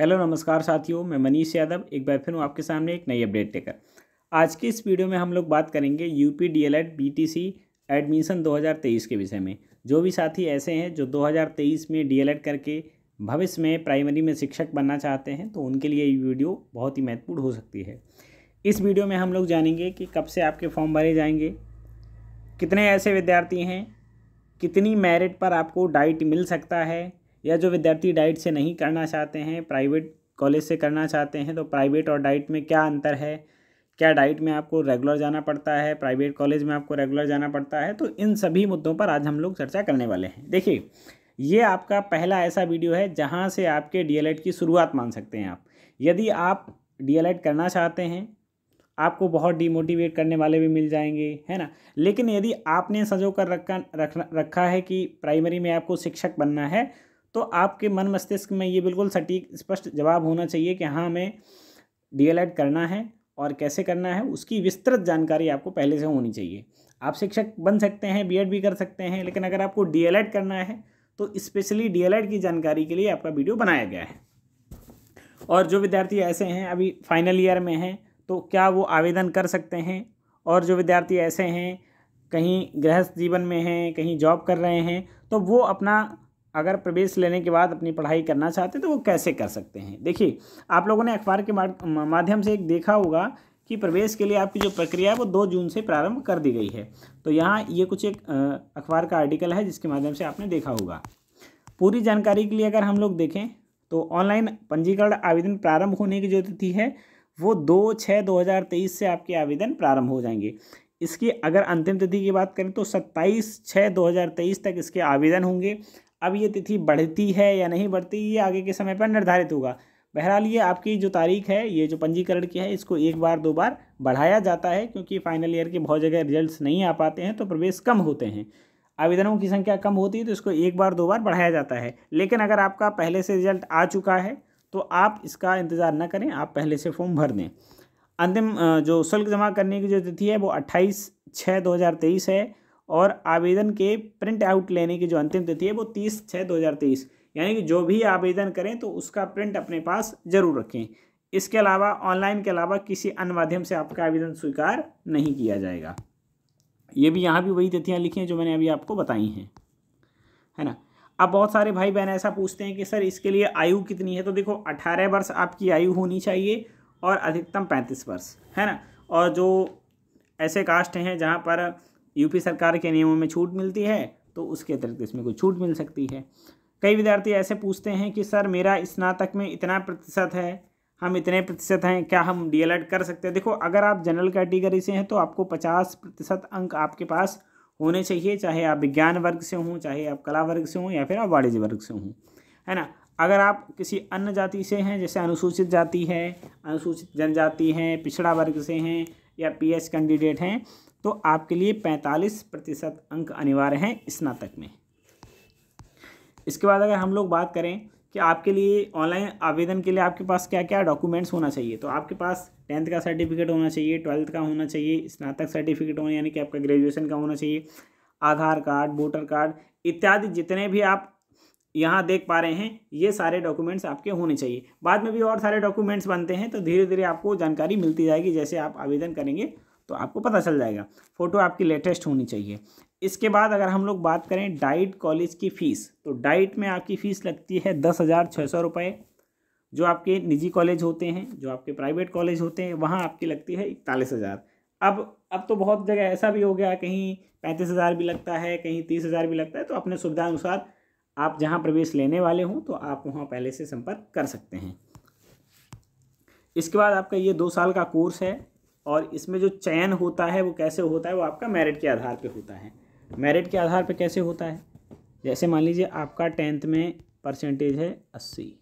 hello नमस्कार साथियों मैं मनीष यादव एक बार फिर हूँ आपके सामने एक नई अपडेट लेकर आज की इस वीडियो में हम लोग बात करेंगे यूपी डीएलएड बीटीसी एडमिशन 2023 के विषय में जो भी साथी ऐसे हैं जो 2023 में डीएलएड करके भविष्य में प्राइमरी में शिक्षक बनना चाहते हैं तो उनके लिए ये वीडियो बहुत ही महत्वपूर्ण हो सकती है इस वीडियो में हम लोग जानेंगे कि कब से आपके फॉर्म भरे जाएंगे कितने ऐसे विद्यार्थी हैं कितनी मेरिट पर आपको डाइट मिल सकता है या जो विद्यार्थी डाइट से नहीं करना चाहते हैं प्राइवेट कॉलेज से करना चाहते हैं तो प्राइवेट और डाइट में क्या अंतर है क्या डाइट में आपको रेगुलर जाना पड़ता है प्राइवेट कॉलेज में आपको रेगुलर जाना पड़ता है तो इन सभी मुद्दों पर आज हम लोग चर्चा करने वाले हैं देखिए ये आपका पहला ऐसा वीडियो है जहाँ से आपके डी की शुरुआत मान सकते हैं आप यदि आप डी करना चाहते हैं आपको बहुत डीमोटिवेट करने वाले भी मिल जाएंगे है ना लेकिन यदि आपने सजो कर रखा रखा है कि प्राइमरी में आपको शिक्षक बनना है तो आपके मन मस्तिष्क में ये बिल्कुल सटीक स्पष्ट जवाब होना चाहिए कि हाँ हमें डी करना है और कैसे करना है उसकी विस्तृत जानकारी आपको पहले से होनी चाहिए आप शिक्षक बन सकते हैं बीएड भी कर सकते हैं लेकिन अगर आपको डी करना है तो स्पेशली डी की जानकारी के लिए आपका वीडियो बनाया गया है और जो विद्यार्थी ऐसे हैं अभी फाइनल ईयर में हैं तो क्या वो आवेदन कर सकते हैं और जो विद्यार्थी ऐसे हैं कहीं गृहस्थ जीवन में हैं कहीं जॉब कर रहे हैं तो वो अपना अगर प्रवेश लेने के बाद अपनी पढ़ाई करना चाहते तो वो कैसे कर सकते हैं देखिए आप लोगों ने अखबार के माध्यम से एक देखा होगा कि प्रवेश के लिए आपकी जो प्रक्रिया है वो दो जून से प्रारंभ कर दी गई है तो यहाँ ये कुछ एक अखबार का आर्टिकल है जिसके माध्यम से आपने देखा होगा पूरी जानकारी के लिए अगर हम लोग देखें तो ऑनलाइन पंजीकरण आवेदन प्रारंभ होने की जो तिथि है वो दो छः दो हज़ार तेईस से आपके आवेदन प्रारंभ हो जाएंगे इसकी अगर अंतिम तिथि की बात करें तो सत्ताईस छः दो हज़ार तेईस तक इसके आवेदन होंगे अब ये तिथि बढ़ती है या नहीं बढ़ती ये आगे के समय पर निर्धारित होगा बहरहाल ये आपकी जो तारीख है ये जो पंजीकरण की है इसको एक बार दो बार बढ़ाया जाता है क्योंकि फाइनल ईयर के बहुत जगह रिजल्ट्स नहीं आ पाते हैं तो प्रवेश कम होते हैं आवेदनों की संख्या कम होती है तो इसको एक बार दो बार बढ़ाया जाता है लेकिन अगर आपका पहले से रिजल्ट आ चुका है तो आप इसका इंतज़ार न करें आप पहले से फॉर्म भर दें अंतिम जो शुल्क जमा करने की जो तिथि है वो अट्ठाईस छः दो हज़ार तेईस है और आवेदन के प्रिंट आउट लेने की जो अंतिम तिथि है वो तीस छः दो हज़ार तेईस यानी कि जो भी आवेदन करें तो उसका प्रिंट अपने पास जरूर रखें इसके अलावा ऑनलाइन के अलावा किसी अन्य माध्यम से आपका आवेदन स्वीकार नहीं किया जाएगा ये भी यहाँ भी वही तिथियाँ लिखी हैं जो मैंने अभी आपको बताई हैं है ना अब बहुत सारे भाई बहन ऐसा पूछते हैं कि सर इसके लिए आयु कितनी है तो देखो अठारह वर्ष आपकी आयु होनी चाहिए और अधिकतम पैंतीस वर्ष है ना और जो ऐसे कास्ट हैं जहाँ पर यूपी सरकार के नियमों में छूट मिलती है तो उसके अतिरिक्त इसमें कोई छूट मिल सकती है कई विद्यार्थी ऐसे पूछते हैं कि सर मेरा स्नातक में इतना प्रतिशत है हम इतने प्रतिशत हैं क्या हम डी कर सकते हैं देखो अगर आप जनरल कैटेगरी से हैं तो आपको पचास प्रतिशत अंक आपके पास होने चाहिए चाहे आप विज्ञान वर्ग से हों चाहे आप कला वर्ग से हों या फिर आप वाणिज्य वर्ग से हों है ना अगर आप किसी अन्य जाति से हैं जैसे अनुसूचित जाति है अनुसूचित जनजाति हैं पिछड़ा वर्ग से हैं या पी कैंडिडेट हैं तो आपके लिए पैंतालीस प्रतिशत अंक अनिवार्य हैं स्नातक में इसके बाद अगर हम लोग बात करें कि आपके लिए ऑनलाइन आवेदन के लिए आपके पास क्या क्या डॉक्यूमेंट्स होना चाहिए तो आपके पास टेंथ का सर्टिफिकेट होना चाहिए ट्वेल्थ का होना चाहिए स्नातक सर्टिफिकेट होना यानी कि आपका ग्रेजुएशन का होना चाहिए आधार कार्ड वोटर कार्ड इत्यादि जितने भी आप यहाँ देख पा रहे हैं ये सारे डॉक्यूमेंट्स आपके होने चाहिए बाद में भी और सारे डॉक्यूमेंट्स बनते हैं तो धीरे धीरे आपको जानकारी मिलती जाएगी जैसे आप आवेदन करेंगे तो आपको पता चल जाएगा फ़ोटो आपकी लेटेस्ट होनी चाहिए इसके बाद अगर हम लोग बात करें डाइट कॉलेज की फ़ीस तो डाइट में आपकी फ़ीस लगती है दस हज़ार छः सौ रुपये जो आपके निजी कॉलेज होते हैं जो आपके प्राइवेट कॉलेज होते हैं वहाँ आपकी लगती है इकतालीस हज़ार अब अब तो बहुत जगह ऐसा भी हो गया कहीं पैंतीस हज़ार भी लगता है कहीं तीस हज़ार भी लगता है तो अपने सुविधा अनुसार आप जहाँ प्रवेश लेने वाले हों तो आप वहाँ पहले से संपर्क कर सकते हैं इसके बाद आपका ये दो साल का कोर्स है और इसमें जो चयन होता है वो कैसे होता है वो आपका मेरिट के आधार पे होता है मेरिट के आधार पे कैसे होता है जैसे मान लीजिए आपका टेंथ में परसेंटेज है अस्सी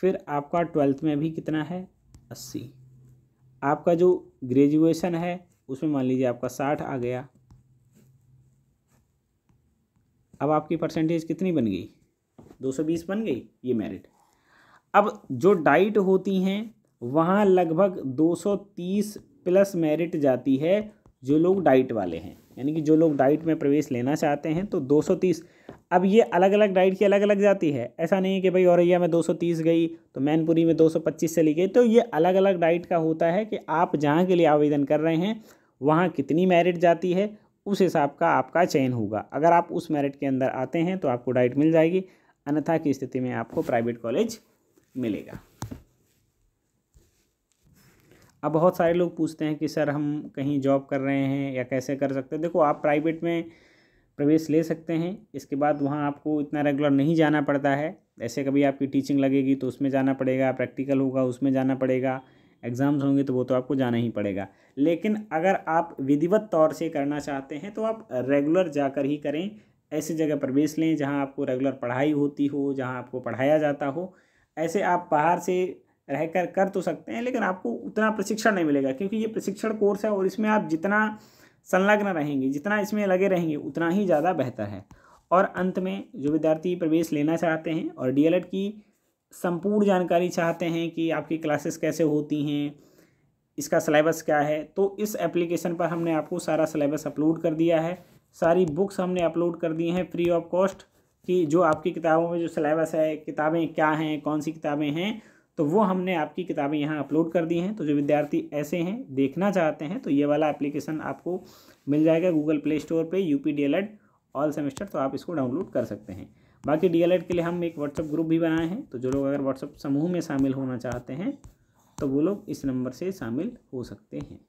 फिर आपका ट्वेल्थ में भी कितना है अस्सी आपका जो ग्रेजुएशन है उसमें मान लीजिए आपका साठ आ गया अब आपकी परसेंटेज कितनी बन गई 220 बन गई ये मेरिट अब जो डाइट होती हैं वहाँ लगभग 230 प्लस मेरिट जाती है जो लोग डाइट वाले हैं यानी कि जो लोग डाइट में प्रवेश लेना चाहते हैं तो 230 अब ये अलग अलग डाइट की अलग अलग जाती है ऐसा नहीं है कि भाई औरैया में 230 गई तो मैनपुरी में 225 ली गई तो ये अलग अलग डाइट का होता है कि आप जहाँ के लिए आवेदन कर रहे हैं वहाँ कितनी मेरिट जाती है उस हिसाब का आपका चयन होगा अगर आप उस मेरिट के अंदर आते हैं तो आपको डाइट मिल जाएगी अन्यथा की स्थिति में आपको प्राइवेट कॉलेज मिलेगा अब बहुत सारे लोग पूछते हैं कि सर हम कहीं जॉब कर रहे हैं या कैसे कर सकते हैं देखो आप प्राइवेट में प्रवेश ले सकते हैं इसके बाद वहाँ आपको इतना रेगुलर नहीं जाना पड़ता है ऐसे कभी आपकी टीचिंग लगेगी तो उसमें जाना पड़ेगा प्रैक्टिकल होगा उसमें जाना पड़ेगा एग्ज़ाम्स होंगे तो वो तो आपको जाना ही पड़ेगा लेकिन अगर आप विधिवत तौर से करना चाहते हैं तो आप रेगुलर जाकर ही करें ऐसी जगह प्रवेश लें जहाँ आपको रेगुलर पढ़ाई होती हो जहाँ आपको पढ़ाया जाता हो ऐसे आप बाहर से रह कर कर तो सकते हैं लेकिन आपको उतना प्रशिक्षण नहीं मिलेगा क्योंकि ये प्रशिक्षण कोर्स है और इसमें आप जितना संलग्न रहेंगे जितना इसमें लगे रहेंगे उतना ही ज़्यादा बेहतर है और अंत में जो विद्यार्थी प्रवेश लेना चाहते हैं और एड की संपूर्ण जानकारी चाहते हैं कि आपकी क्लासेस कैसे होती हैं इसका सिलेबस क्या है तो इस एप्लीकेशन पर हमने आपको सारा सिलेबस अपलोड कर दिया है सारी बुक्स हमने अपलोड कर दी हैं फ्री ऑफ कॉस्ट कि जो आपकी किताबों में जो सिलेबस है किताबें क्या हैं कौन सी किताबें हैं तो वो हमने आपकी किताबें यहाँ अपलोड कर दी हैं तो जो विद्यार्थी ऐसे हैं देखना चाहते हैं तो ये वाला एप्लीकेशन आपको मिल जाएगा गूगल प्ले स्टोर पर यू पी ऑल सेमेस्टर तो आप इसको डाउनलोड कर सकते हैं बाकी डी e के लिए हम एक व्हाट्सअप ग्रुप भी बनाए हैं तो जो लोग अगर व्हाट्सअप समूह में शामिल होना चाहते हैं तो वो लोग इस नंबर से शामिल हो सकते हैं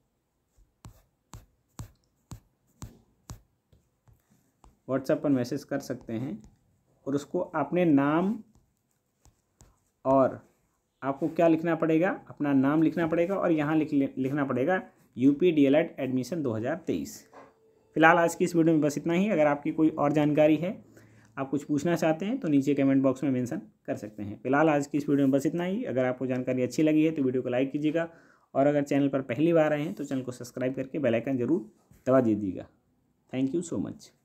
व्हाट्सएप पर मैसेज कर सकते हैं और उसको अपने नाम और आपको क्या लिखना पड़ेगा अपना नाम लिखना पड़ेगा और यहाँ लिख लिखना पड़ेगा यूपी एड एडमिशन 2023 फिलहाल आज की इस वीडियो में बस इतना ही अगर आपकी कोई और जानकारी है आप कुछ पूछना चाहते हैं तो नीचे कमेंट बॉक्स में मेंशन कर सकते हैं फिलहाल आज की इस वीडियो में बस इतना ही अगर आपको जानकारी अच्छी लगी है तो वीडियो को लाइक कीजिएगा और अगर चैनल पर पहली बार आए हैं तो चैनल को सब्सक्राइब करके बेलाइकन जरूर दबा दीजिएगा थैंक यू सो मच